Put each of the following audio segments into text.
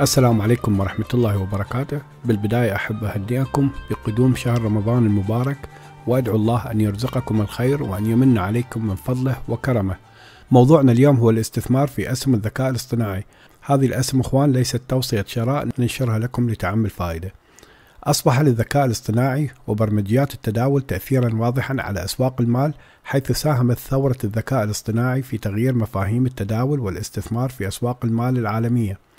السلام عليكم ورحمة الله وبركاته بالبداية أحب أهديكم بقدوم شهر رمضان المبارك وأدعو الله أن يرزقكم الخير وأن يمن عليكم من فضله وكرمه موضوعنا اليوم هو الاستثمار في أسهم الذكاء الاصطناعي هذه الأسهم إخوان ليست توصية شراء ننشرها لكم لتعم الفائدة أصبح للذكاء الاصطناعي وبرمجيات التداول تأثيرا واضحا على أسواق المال حيث ساهمت ثورة الذكاء الاصطناعي في تغيير مفاهيم التداول والاستثمار في أسواق المال العالمية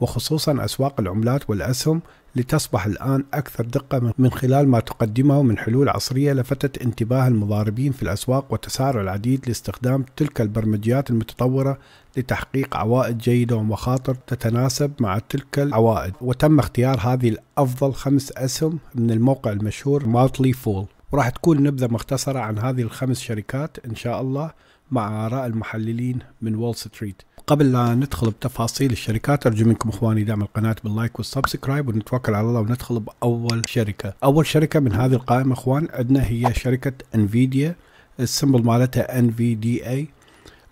وخصوصا أسواق العملات والأسهم لتصبح الآن أكثر دقة من خلال ما تقدمه من حلول عصرية لفتت انتباه المضاربين في الأسواق وتسارع العديد لاستخدام تلك البرمجيات المتطورة لتحقيق عوائد جيدة ومخاطر تتناسب مع تلك العوائد وتم اختيار هذه الأفضل خمس أسهم من الموقع المشهور مالتلي فول وراح تكون نبذة مختصرة عن هذه الخمس شركات إن شاء الله مع آراء المحللين من وول ستريت قبل لا ندخل بتفاصيل الشركات ارجو منكم اخواني دعم القناه باللايك والسبسكرايب ونتوكل على الله وندخل باول شركه، اول شركه من هذه القائمه اخوان عندنا هي شركه انفيديا السمبل مالتها ان في دي اي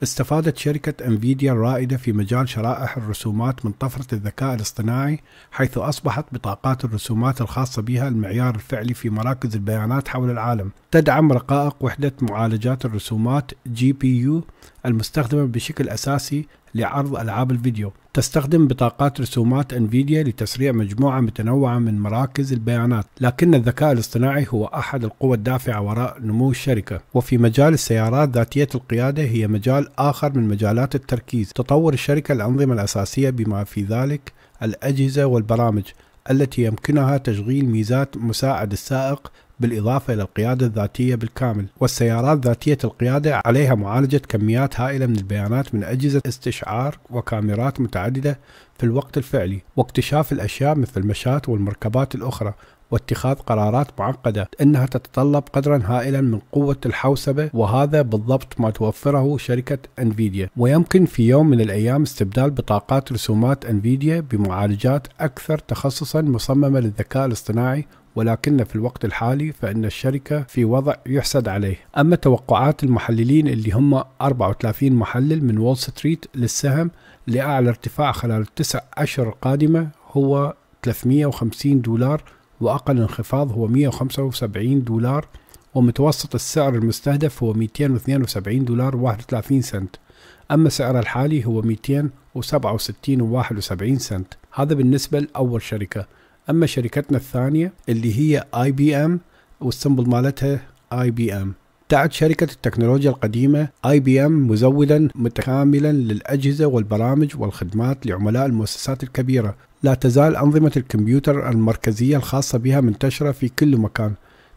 استفادت شركة انفيديا الرائدة في مجال شرائح الرسومات من طفرة الذكاء الاصطناعي حيث أصبحت بطاقات الرسومات الخاصة بها المعيار الفعلي في مراكز البيانات حول العالم. تدعم رقائق وحدة معالجات الرسومات جي بي يو المستخدمة بشكل أساسي لعرض ألعاب الفيديو تستخدم بطاقات رسومات انفيديا لتسريع مجموعة متنوعة من مراكز البيانات، لكن الذكاء الاصطناعي هو أحد القوى الدافعة وراء نمو الشركة، وفي مجال السيارات ذاتية القيادة هي مجال آخر من مجالات التركيز، تطور الشركة الأنظمة الأساسية بما في ذلك الأجهزة والبرامج التي يمكنها تشغيل ميزات مساعد السائق بالإضافة إلى القيادة الذاتية بالكامل والسيارات ذاتية القيادة عليها معالجة كميات هائلة من البيانات من أجهزة استشعار وكاميرات متعددة في الوقت الفعلي واكتشاف الأشياء مثل المشاة والمركبات الأخرى واتخاذ قرارات معقدة إنها تتطلب قدرا هائلا من قوة الحوسبة وهذا بالضبط ما توفره شركة انفيديا ويمكن في يوم من الأيام استبدال بطاقات رسومات انفيديا بمعالجات أكثر تخصصا مصممة للذكاء الاصطناعي ولكن في الوقت الحالي فإن الشركة في وضع يحسد عليه أما توقعات المحللين اللي هم 34 محلل من وول ستريت للسهم لأعلى ارتفاع خلال التسع أشهر القادمة هو 350 دولار وأقل انخفاض هو 175 دولار ومتوسط السعر المستهدف هو 272 دولار و31 سنت أما سعره الحالي هو 267 و71 سنت هذا بالنسبة لأول شركة اما شركتنا الثانيه اللي هي اي بي ام والسمبل مالتها اي بي ام دعت شركة التكنولوجيا القديمة اي بي ام مزودا متكاملا للأجهزة والبرامج والخدمات لعملاء المؤسسات الكبيرة لا تزال أنظمة الكمبيوتر المركزية الخاصة بها منتشرة في كل مكان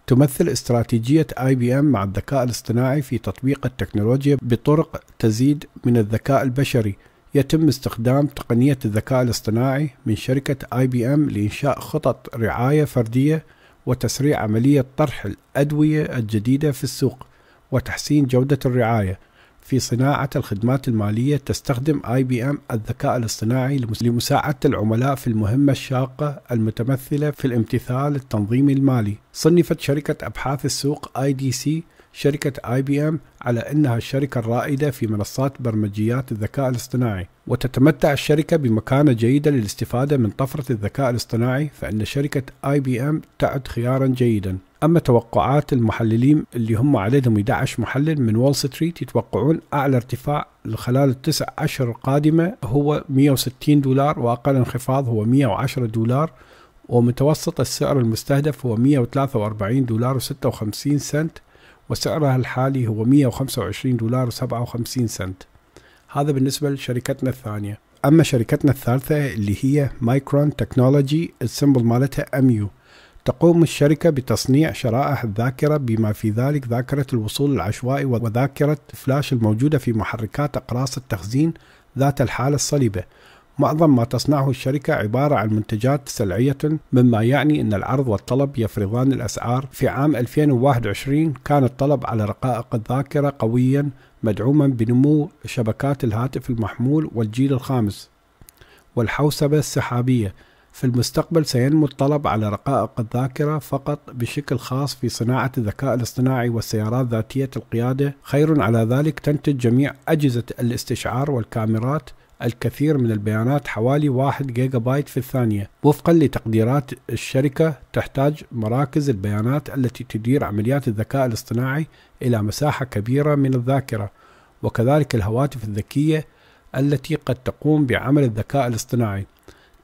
تمثل استراتيجية اي بي ام مع الذكاء الاصطناعي في تطبيق التكنولوجيا بطرق تزيد من الذكاء البشري يتم استخدام تقنية الذكاء الاصطناعي من شركة اي بي ام لإنشاء خطط رعاية فردية وتسريع عملية طرح الأدوية الجديدة في السوق وتحسين جودة الرعاية في صناعة الخدمات المالية تستخدم اي بي ام الذكاء الاصطناعي لمساعدة العملاء في المهمة الشاقة المتمثلة في الامتثال التنظيمي المالي. صنفت شركة أبحاث السوق اي دي سي شركة اي بي ام على انها الشركة الرائدة في منصات برمجيات الذكاء الاصطناعي، وتتمتع الشركة بمكانة جيدة للاستفادة من طفرة الذكاء الاصطناعي، فان شركة اي بي ام تعد خيارا جيدا. اما توقعات المحللين اللي هم عددهم 11 محلل من وول ستريت يتوقعون اعلى ارتفاع خلال التسع اشهر القادمة هو 160 دولار واقل انخفاض هو 110 دولار. ومتوسط السعر المستهدف هو 143 دولار و56 سنت وسعرها الحالي هو 125 دولار و57 سنت هذا بالنسبة لشركتنا الثانية أما شركتنا الثالثة اللي هي مايكرون تكنولوجي السمبل مالتها أميو تقوم الشركة بتصنيع شرائح الذاكرة بما في ذلك ذاكرة الوصول العشوائي وذاكرة فلاش الموجودة في محركات أقراص التخزين ذات الحالة الصليبة معظم ما تصنعه الشركة عبارة عن منتجات سلعية مما يعني أن العرض والطلب يفرضان الأسعار في عام 2021 كان الطلب على رقائق الذاكرة قويا مدعوما بنمو شبكات الهاتف المحمول والجيل الخامس والحوسبة السحابية في المستقبل سينمو الطلب على رقائق الذاكرة فقط بشكل خاص في صناعة الذكاء الاصطناعي والسيارات ذاتية القيادة خير على ذلك تنتج جميع أجهزة الاستشعار والكاميرات الكثير من البيانات حوالي 1 جيجا بايت في الثانية وفقا لتقديرات الشركة تحتاج مراكز البيانات التي تدير عمليات الذكاء الاصطناعي إلى مساحة كبيرة من الذاكرة وكذلك الهواتف الذكية التي قد تقوم بعمل الذكاء الاصطناعي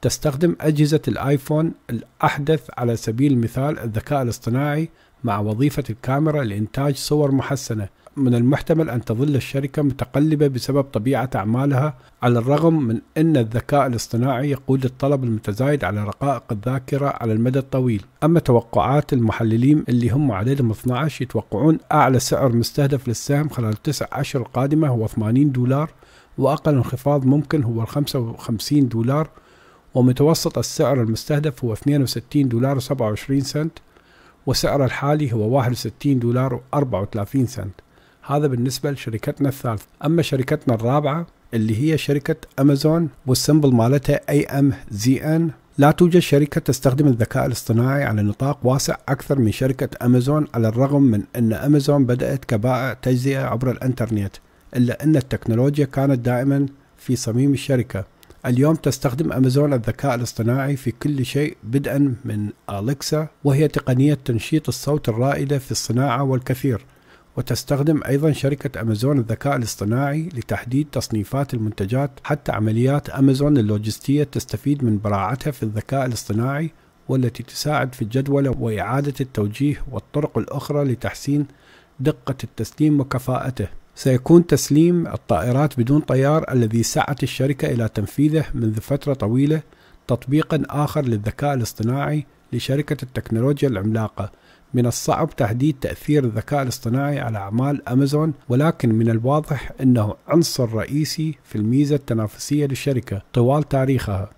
تستخدم أجهزة الآيفون الأحدث على سبيل المثال الذكاء الاصطناعي مع وظيفة الكاميرا لإنتاج صور محسنة من المحتمل أن تظل الشركة متقلبة بسبب طبيعة أعمالها على الرغم من أن الذكاء الاصطناعي يقود الطلب المتزايد على رقائق الذاكرة على المدى الطويل أما توقعات المحللين اللي هم عددهم 12 يتوقعون أعلى سعر مستهدف للسهم خلال التسع أشهر القادمة هو 80 دولار وأقل انخفاض ممكن هو 55 دولار ومتوسط السعر المستهدف هو 62 دولار و27 سنت وسعره الحالي هو 61 دولار و34 سنت هذا بالنسبة لشركتنا الثالثة أما شركتنا الرابعة اللي هي شركة أمازون والسمبل مالتها أي أم زي أن لا توجد شركة تستخدم الذكاء الاصطناعي على نطاق واسع أكثر من شركة أمازون على الرغم من أن أمازون بدأت كبائع تجزئة عبر الإنترنت إلا أن التكنولوجيا كانت دائما في صميم الشركة اليوم تستخدم أمازون الذكاء الاصطناعي في كل شيء بدءا من أليكسا وهي تقنية تنشيط الصوت الرائدة في الصناعة والكثير وتستخدم أيضا شركة أمازون الذكاء الاصطناعي لتحديد تصنيفات المنتجات حتى عمليات أمازون اللوجستية تستفيد من براعتها في الذكاء الاصطناعي والتي تساعد في الجدولة وإعادة التوجيه والطرق الأخرى لتحسين دقة التسليم وكفاءته سيكون تسليم الطائرات بدون طيار الذي سعت الشركة إلى تنفيذه منذ فترة طويلة تطبيقا آخر للذكاء الاصطناعي لشركة التكنولوجيا العملاقة من الصعب تحديد تأثير الذكاء الاصطناعي على أعمال أمازون ولكن من الواضح أنه عنصر رئيسي في الميزة التنافسية للشركة طوال تاريخها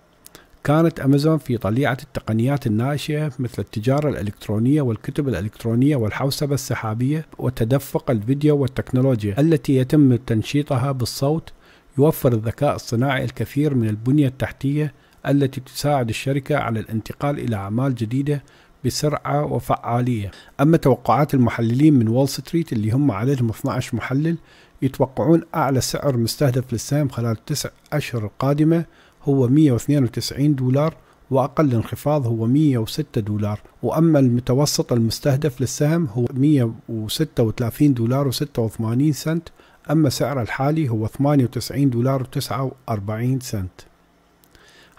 كانت أمازون في طليعة التقنيات الناشئة مثل التجارة الإلكترونية والكتب الإلكترونية والحوسبة السحابية وتدفق الفيديو والتكنولوجيا التي يتم تنشيطها بالصوت يوفر الذكاء الصناعي الكثير من البنية التحتية التي تساعد الشركة على الانتقال إلى أعمال جديدة بسرعة وفعالية أما توقعات المحللين من وول ستريت اللي هم عددهم 12 محلل يتوقعون أعلى سعر مستهدف للسهم خلال التسع أشهر القادمة هو 192 دولار وأقل انخفاض هو 106 دولار وأما المتوسط المستهدف للسهم هو 136 دولار و86 سنت أما سعره الحالي هو 98 دولار و49 سنت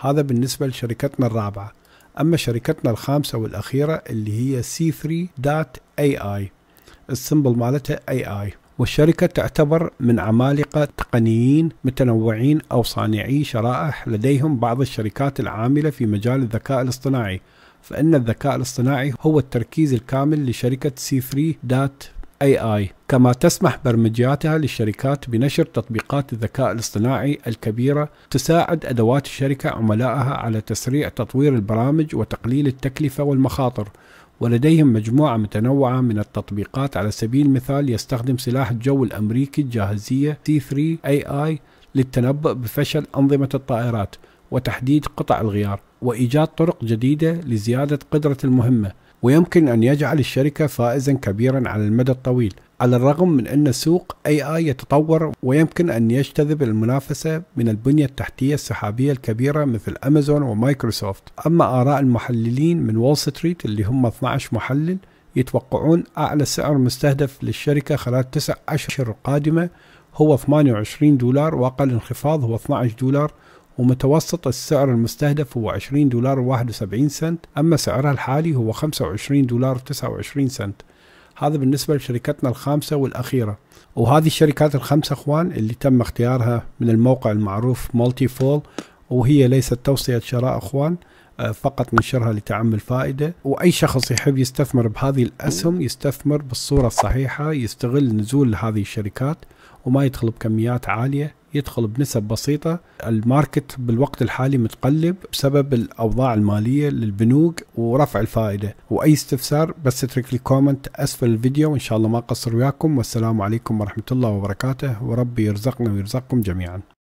هذا بالنسبة لشركتنا الرابعة أما شركتنا الخامسة والأخيرة اللي هي C3.AI إيه السمبل مالتها AI إيه والشركة تعتبر من عمالقة تقنيين متنوعين أو صانعي شرائح لديهم بعض الشركات العاملة في مجال الذكاء الاصطناعي فإن الذكاء الاصطناعي هو التركيز الكامل لشركة C3.AI اي اي كما تسمح برمجياتها للشركات بنشر تطبيقات الذكاء الاصطناعي الكبيرة تساعد أدوات الشركة عملائها على تسريع تطوير البرامج وتقليل التكلفة والمخاطر ولديهم مجموعة متنوعة من التطبيقات على سبيل المثال يستخدم سلاح الجو الأمريكي الجاهزية C3AI للتنبؤ بفشل أنظمة الطائرات وتحديد قطع الغيار وإيجاد طرق جديدة لزيادة قدرة المهمة ويمكن أن يجعل الشركة فائزا كبيرا على المدى الطويل على الرغم من أن سوق أي آي يتطور ويمكن أن يجتذب المنافسة من البنية التحتية السحابية الكبيرة مثل أمازون ومايكروسوفت أما آراء المحللين من وول ستريت اللي هم 12 محلل يتوقعون أعلى سعر مستهدف للشركة خلال 9 أشهر القادمة هو 28 دولار وأقل انخفاض هو 12 دولار ومتوسط السعر المستهدف هو 20 دولار و71 سنت أما سعرها الحالي هو 25 دولار و29 سنت هذا بالنسبة لشركتنا الخامسة والأخيرة وهذه الشركات الخمسة أخوان اللي تم اختيارها من الموقع المعروف مالتي فول وهي ليست توصية شراء أخوان آه، فقط نشرها لتعمل فائدة وأي شخص يحب يستثمر بهذه الأسهم يستثمر بالصورة الصحيحة يستغل نزول هذه الشركات وما يدخل بكميات عالية يدخل بنسب بسيطة الماركت بالوقت الحالي متقلب بسبب الأوضاع المالية للبنوك ورفع الفائدة وأي استفسار بس اترك لي كومنت أسفل الفيديو وإن شاء الله ما أقصر وياكم والسلام عليكم ورحمة الله وبركاته وربي يرزقنا ويرزقكم جميعا